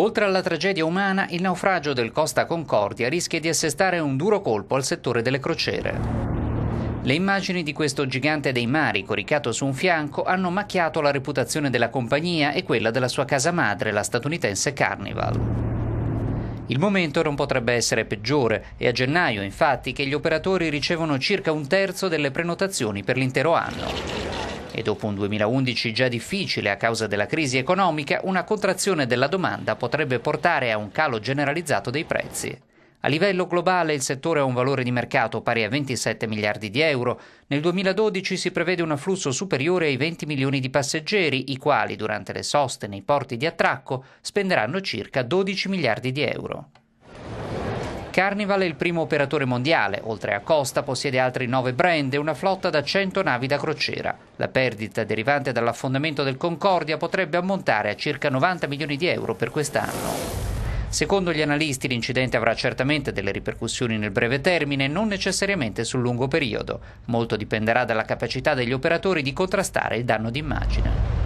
Oltre alla tragedia umana, il naufragio del Costa Concordia rischia di assestare un duro colpo al settore delle crociere. Le immagini di questo gigante dei mari coricato su un fianco hanno macchiato la reputazione della compagnia e quella della sua casa madre, la statunitense Carnival. Il momento non potrebbe essere peggiore, è a gennaio infatti che gli operatori ricevono circa un terzo delle prenotazioni per l'intero anno. E dopo un 2011 già difficile a causa della crisi economica, una contrazione della domanda potrebbe portare a un calo generalizzato dei prezzi. A livello globale il settore ha un valore di mercato pari a 27 miliardi di euro. Nel 2012 si prevede un afflusso superiore ai 20 milioni di passeggeri, i quali durante le soste nei porti di attracco spenderanno circa 12 miliardi di euro. Carnival è il primo operatore mondiale, oltre a Costa possiede altri 9 brand e una flotta da 100 navi da crociera. La perdita derivante dall'affondamento del Concordia potrebbe ammontare a circa 90 milioni di euro per quest'anno. Secondo gli analisti l'incidente avrà certamente delle ripercussioni nel breve termine, non necessariamente sul lungo periodo. Molto dipenderà dalla capacità degli operatori di contrastare il danno d'immagine.